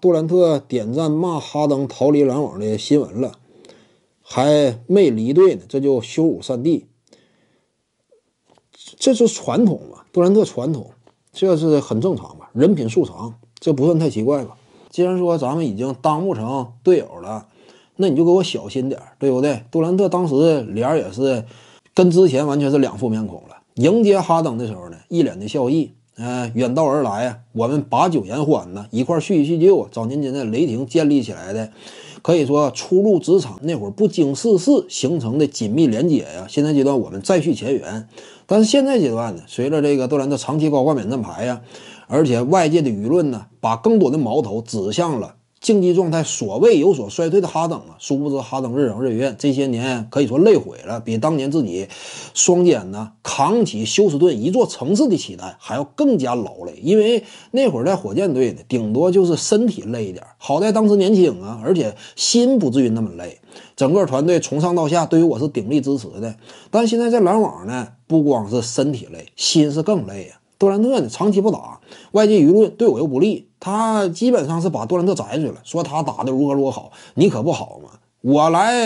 杜兰特点赞骂哈登逃离篮网的新闻了，还没离队呢，这就羞辱三弟。这是传统嘛？杜兰特传统，这是很正常嘛？人品素长，这不算太奇怪吧？既然说咱们已经当不成队友了，那你就给我小心点，对不对？杜兰特当时脸也是跟之前完全是两副面孔了，迎接哈登的时候呢，一脸的笑意。嗯，远道而来啊，我们把酒言欢呢，一块叙一叙旧啊，早年间的雷霆建立起来的，可以说初入职场那会儿不经世事形成的紧密连接呀，现在阶段我们再续前缘，但是现在阶段呢，随着这个杜兰特长期高挂免战牌呀，而且外界的舆论呢，把更多的矛头指向了。竞技状态所谓有所衰退的哈登啊，殊不知哈登日程日怨，这些年可以说累毁了，比当年自己双肩呢扛起休斯顿一座城市的期待还要更加劳累。因为那会儿在火箭队呢，顶多就是身体累一点，好在当时年轻啊，而且心不至于那么累。整个团队从上到下对于我是鼎力支持的，但现在在篮网呢，不光是身体累，心是更累呀。杜兰特呢，长期不打，外界舆论对我又不利。他基本上是把杜兰特摘去了，说他打的如何如何好，你可不好嘛。我来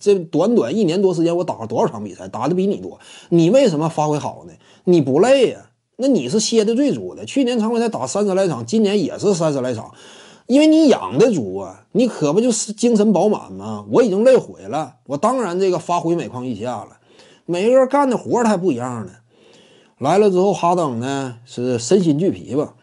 这短短一年多时间，我打了多少场比赛，打的比你多。你为什么发挥好呢？你不累呀？那你是歇的最足的。去年常规赛打三十来场，今年也是三十来场，因为你养的足啊，你可不就是精神饱满吗？我已经累毁了，我当然这个发挥每况愈下了。每个人干的活儿它不一样呢。来了之后，哈登呢是身心俱疲吧？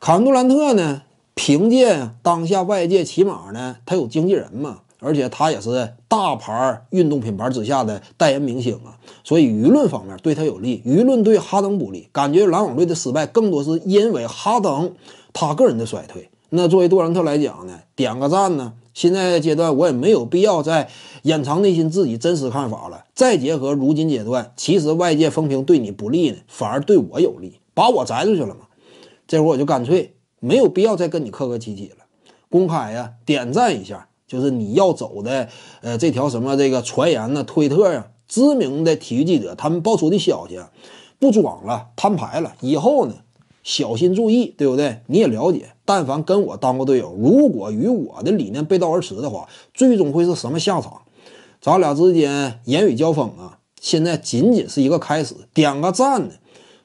坎杜兰特呢，凭借当下外界起码呢，他有经纪人嘛，而且他也是大牌运动品牌之下的代言明星啊，所以舆论方面对他有利，舆论对哈登不利。感觉篮网队的失败更多是因为哈登他个人的衰退。那作为杜兰特来讲呢，点个赞呢？现在阶段，我也没有必要再掩藏内心自己真实看法了。再结合如今阶段，其实外界风评对你不利呢，反而对我有利，把我摘出去了嘛。这会儿我就干脆没有必要再跟你客客气气了。公开呀，点赞一下，就是你要走的呃这条什么这个传言呢？推特呀，知名的体育记者他们爆出的消息，不装了，摊牌了，以后呢？小心注意，对不对？你也了解，但凡跟我当过队友，如果与我的理念背道而驰的话，最终会是什么下场？咱俩之间言语交锋啊，现在仅仅是一个开始。点个赞的，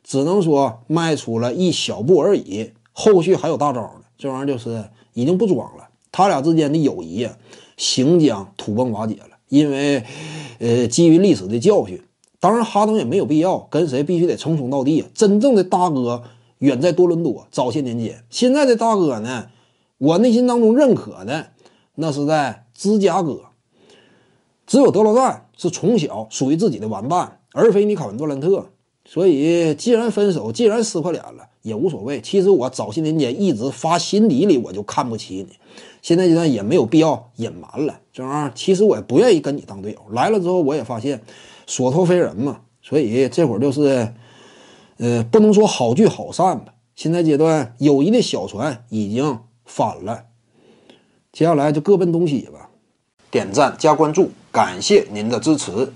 只能说迈出了一小步而已。后续还有大招呢。这玩意儿就是已经不装了。他俩之间的友谊啊，行将土崩瓦解了。因为，呃，基于历史的教训，当然哈登也没有必要跟谁必须得称兄道弟啊。真正的大哥。远在多伦多，早些年间，现在的大哥呢？我内心当中认可的，那是在芝加哥。只有德罗赞是从小属于自己的玩伴，而非你考文杜兰特。所以，既然分手，既然撕破脸了，也无所谓。其实我早些年间一直发心底里我就看不起你，现在就算也没有必要隐瞒了。这玩意儿，其实我也不愿意跟你当队友。来了之后，我也发现所托非人嘛，所以这会儿就是。呃，不能说好聚好散吧。现在阶段，友谊的小船已经反了，接下来就各奔东西吧。点赞加关注，感谢您的支持。